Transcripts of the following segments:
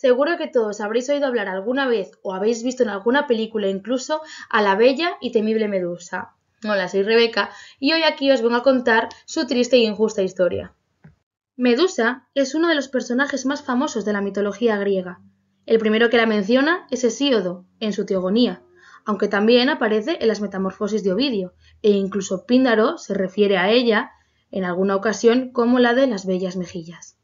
Seguro que todos habréis oído hablar alguna vez o habéis visto en alguna película incluso a la bella y temible Medusa. Hola, soy Rebeca y hoy aquí os vengo a contar su triste y e injusta historia. Medusa es uno de los personajes más famosos de la mitología griega. El primero que la menciona es Hesíodo, en su Teogonía, aunque también aparece en las Metamorfosis de Ovidio, e incluso Píndaro se refiere a ella en alguna ocasión como la de las bellas mejillas.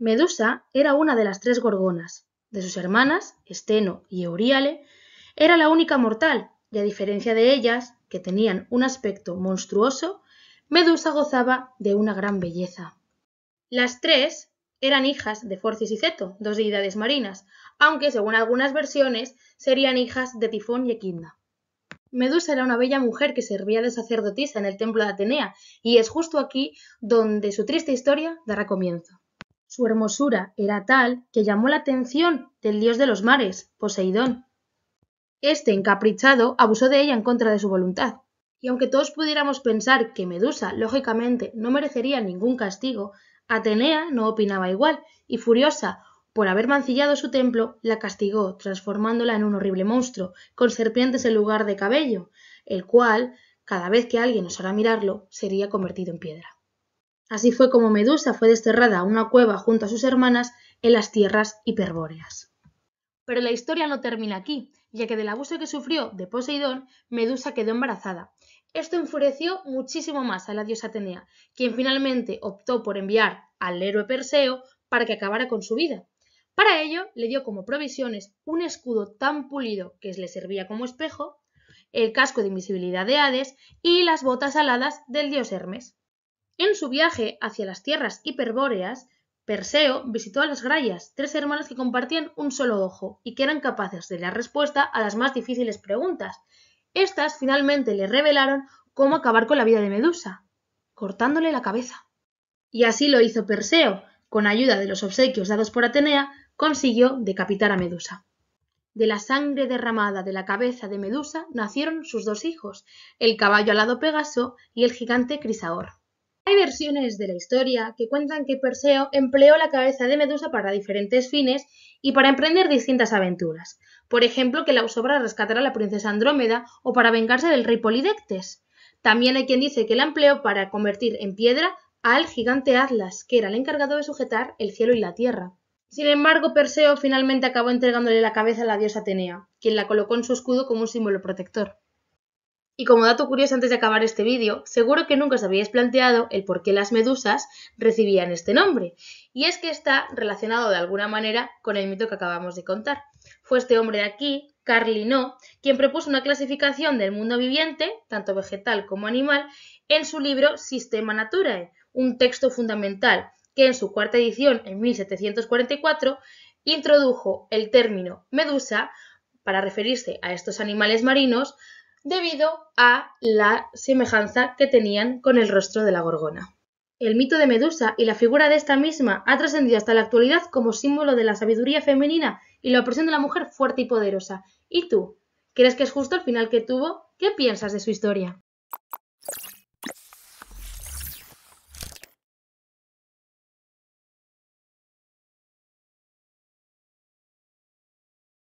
Medusa era una de las tres gorgonas. De sus hermanas, Esteno y Euríale, era la única mortal, y a diferencia de ellas, que tenían un aspecto monstruoso, Medusa gozaba de una gran belleza. Las tres eran hijas de Forcis y Ceto, dos deidades marinas, aunque según algunas versiones serían hijas de Tifón y Equidna. Medusa era una bella mujer que servía de sacerdotisa en el templo de Atenea, y es justo aquí donde su triste historia dará comienzo. Su hermosura era tal que llamó la atención del dios de los mares, Poseidón. Este encaprichado abusó de ella en contra de su voluntad, y aunque todos pudiéramos pensar que Medusa, lógicamente, no merecería ningún castigo, Atenea no opinaba igual, y furiosa por haber mancillado su templo, la castigó, transformándola en un horrible monstruo, con serpientes en lugar de cabello, el cual, cada vez que alguien osara mirarlo, sería convertido en piedra. Así fue como Medusa fue desterrada a una cueva junto a sus hermanas en las tierras hiperbóreas. Pero la historia no termina aquí, ya que del abuso que sufrió de Poseidón, Medusa quedó embarazada. Esto enfureció muchísimo más a la diosa Atenea, quien finalmente optó por enviar al héroe Perseo para que acabara con su vida. Para ello, le dio como provisiones un escudo tan pulido que le servía como espejo, el casco de invisibilidad de Hades y las botas aladas del dios Hermes. En su viaje hacia las tierras hiperbóreas, Perseo visitó a las Grayas, tres hermanas que compartían un solo ojo y que eran capaces de dar respuesta a las más difíciles preguntas. Estas finalmente le revelaron cómo acabar con la vida de Medusa, cortándole la cabeza. Y así lo hizo Perseo, con ayuda de los obsequios dados por Atenea, consiguió decapitar a Medusa. De la sangre derramada de la cabeza de Medusa nacieron sus dos hijos, el caballo alado Pegaso y el gigante Crisaor. Hay versiones de la historia que cuentan que Perseo empleó la cabeza de Medusa para diferentes fines y para emprender distintas aventuras. Por ejemplo, que la usó para rescatar a la princesa Andrómeda o para vengarse del rey Polidectes. También hay quien dice que la empleó para convertir en piedra al gigante Atlas, que era el encargado de sujetar el cielo y la tierra. Sin embargo, Perseo finalmente acabó entregándole la cabeza a la diosa Atenea, quien la colocó en su escudo como un símbolo protector. Y como dato curioso antes de acabar este vídeo, seguro que nunca os habíais planteado el por qué las medusas recibían este nombre. Y es que está relacionado de alguna manera con el mito que acabamos de contar. Fue este hombre de aquí, Carlino, quien propuso una clasificación del mundo viviente, tanto vegetal como animal, en su libro Sistema Naturae, un texto fundamental que en su cuarta edición, en 1744, introdujo el término medusa para referirse a estos animales marinos debido a la semejanza que tenían con el rostro de la gorgona. El mito de Medusa y la figura de esta misma ha trascendido hasta la actualidad como símbolo de la sabiduría femenina y la opresión de la mujer fuerte y poderosa. ¿Y tú? ¿Crees que es justo el final que tuvo? ¿Qué piensas de su historia?